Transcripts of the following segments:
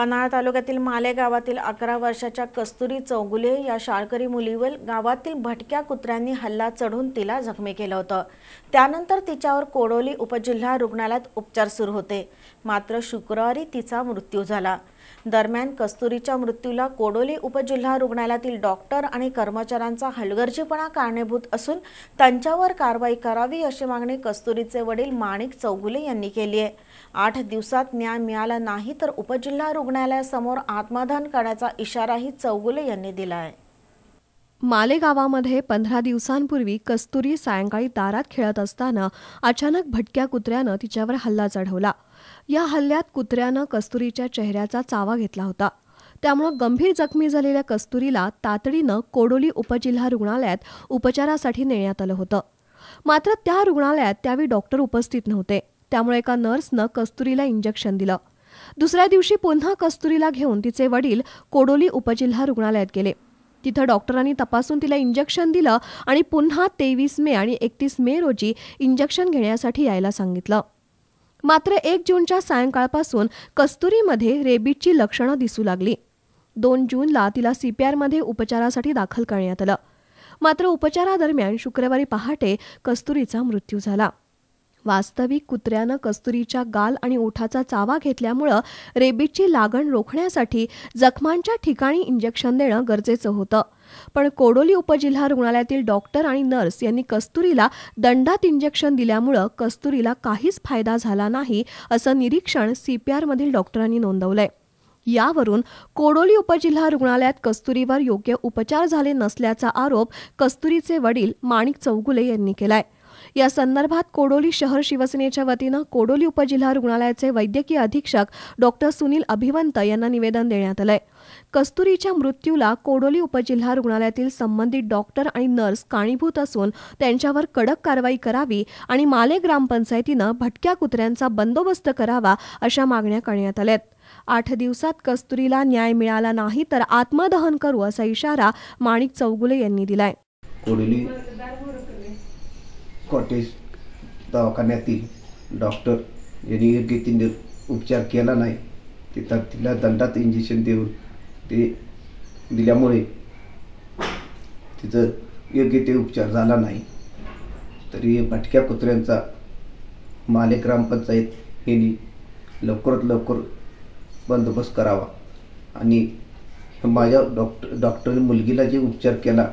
पन्हाळा तालुक्यातील माले गावातील अकरा वर्षाच्या कस्तुरी चौगुले या शाळकरी मुलीवर गावातील भटक्या कुत्र्यांनी हल्ला चढून तिला जखमी केलं होतं त्यानंतर तिच्यावर कोडोली उपजिल्हा रुग्णालयात उपचार सुरू होते मात्र शुक्रवारी तिचा मृत्यू झाला दरम्यान कस्तुरीच्या मृत्यूला कोडोली उपजिल्हा रुग्णालयातील डॉक्टर आणि कर्मचाऱ्यांचा हलगर्जीपणा कारणीभूत असून त्यांच्यावर कारवाई करावी अशी मागणी कस्तुरीचे वडील माणिक चौगुले यांनी केली आहे आठ दिवसात न्याय मिळाला नाही तर उपजिल्हा रुग्णालयासमोर आत्मदान करण्याचा इशाराही चौगुले यांनी दिला आहे मालेगावामध्ये पंधरा दिवसांपूर्वी कस्तुरी सायंकाळी दारात खेळत असताना अचानक भटक्या कुत्र्यानं तिच्यावर हल्ला चढवला या हल्ल्यात कुत्र्यानं कस्तुरीच्या चेहऱ्याचा चावा घेतला होता त्यामुळं गंभीर जखमी झालेल्या कस्तुरीला तातडीनं कोडोली उपजिल्हा रुग्णालयात उपचारासाठी नेण्यात आलं होतं मात्र त्या रुग्णालयात त्यावेळी डॉक्टर उपस्थित नव्हते त्यामुळे एका नर्सनं कस्तुरीला इंजेक्शन दिलं दुसऱ्या दिवशी पुन्हा कस्तुरीला घेऊन तिचे वडील कोडोली उपजिल्हा रुग्णालयात गेले तिथं डॉक्टरांनी तपासून तिला इंजेक्शन दिलं आणि पुन्हा तेवीस मे आणि एकतीस मे रोजी इंजेक्शन घेण्यासाठी यायला सांगितलं मात्र एक जूनच्या सायंकाळपासून कस्तुरीमध्ये रेबीटची लक्षणं दिसू लागली दोन जूनला तिला सी पी आरमध्ये उपचारासाठी दाखल करण्यात आलं मात्र उपचारादरम्यान शुक्रवारी पहाटे कस्तुरीचा मृत्यू झाला वास्तविक कुत्र्यानं कस्तुरीच्या गाल आणि ओठाचा चावा घेतल्यामुळं रेबीजची लागण रोखण्यासाठी जखमांच्या ठिकाणी इंजेक्शन देणं गरजेचं होतं पण कोडोली उपजिल्हा रुग्णालयातील डॉक्टर आणि नर्स यांनी कस्तुरीला दंडात इंजेक्शन दिल्यामुळं कस्तुरीला काहीच फायदा झाला नाही असं निरीक्षण सीपीआरमधील डॉक्टरांनी नोंदवलंय यावरून कोडोली उपजिल्हा रुग्णालयात कस्तुरीवर योग्य उपचार झाले नसल्याचा आरोप कस्तुरीचे वडील माणिक चौगुले यांनी केलाय या संदर्भात कोडोली शहर शिवसेनेच्या वतीनं कोडोली उपजिल्हा रुग्णालयाचे वैद्यकीय अधीक्षक डॉक्टर सुनील अभिवंत यांना निवेदन देण्यात आलंय कस्तुरीच्या मृत्यूला कोडोली उपजिल्हा रुग्णालयातील संबंधित डॉक्टर आणि नर्स कारणीभूत असून त्यांच्यावर कडक कारवाई करावी आणि माले ग्रामपंचायतीनं भटक्या कुत्र्यांचा बंदोबस्त करावा अशा मागण्या करण्यात आल्यात आठ दिवसात कस्तुरीला न्याय मिळाला नाही तर आत्मदहन करू असा इशारा माणिक चौगुले यांनी दिलाय कोडोली कॉटेज दवाखान्यातील डॉक्टर यांनी योग्य तिने उपचार केला नाही तिथं तिला दंडात इंजेक्शन देऊन ते दिल्यामुळे तिचं योग्य ते उपचार झाला नाही तरी भटक्या कुत्र्यांचा माले ग्रामपंचायत यांनी लवकरात लवकर बंदोबस्त करावा आणि माझ्या डॉक्टर डॉक्टरने मुलगीला जे उपचार केला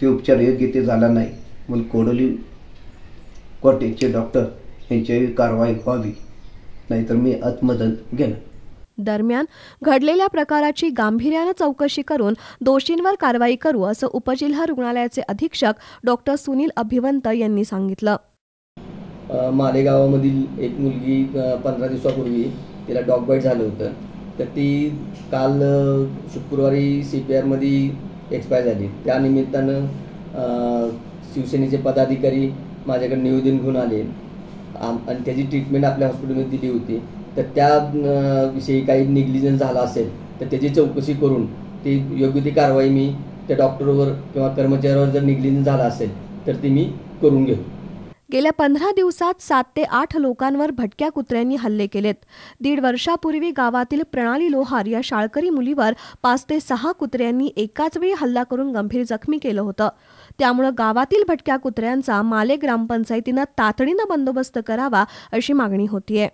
ते उपचार योग्य ते झाला नाही मला कोडोली कॉटेजचे डॉक्टर यांच्याही कारवाई व्हावी नाहीतर मी आत्मदन घेणार दरम्यान घडलेल्या प्रकाराची गांभीर्यानं चौकशी करून दोषींवर कारवाई करू असं उपजिल्हा रुग्णालयाचे अधीक्षक डॉक्टर सुनील अभिवंत यांनी सांगितलं मालेगावामधील एक मुलगी पंधरा दिवसापूर्वी तिला डॉग बाईट झालं होतं तर ती काल शुक्रवारी सी पी आरमध्ये एक्सपायर झाली त्यानिमित्तानं शिवसेनेचे पदाधिकारी माझ्याकडे निवेदन घेऊन आले आणि त्याची ट्रीटमेंट आपल्या हॉस्पिटलमध्ये दिली होती तर त्या विषयी काही निग्लिजन्स झाला असेल तर त्याची चौकशी करून ती योग्य ती कारवाई मी त्या डॉक्टरवर किंवा कर्मचाऱ्यावर जर निग्लिजन्स झाला असेल तर ती मी करून घेऊ गेल्या पंधरा दिवसात सात ते आठ लोकांवर भटक्या कुत्र्यांनी हल्ले केलेत दीड वर्षापूर्वी गावातील प्रणाली लोहार या शाळकरी मुलीवर पाच ते सहा कुत्र्यांनी एकाच वेळी हल्ला करून गंभीर जखमी केलं होतं त्यामुळे गावातील भटक्या कुत्र्यांचा माले ग्रामपंचायतीनं तातडीनं बंदोबस्त करावा अशी मागणी होतीये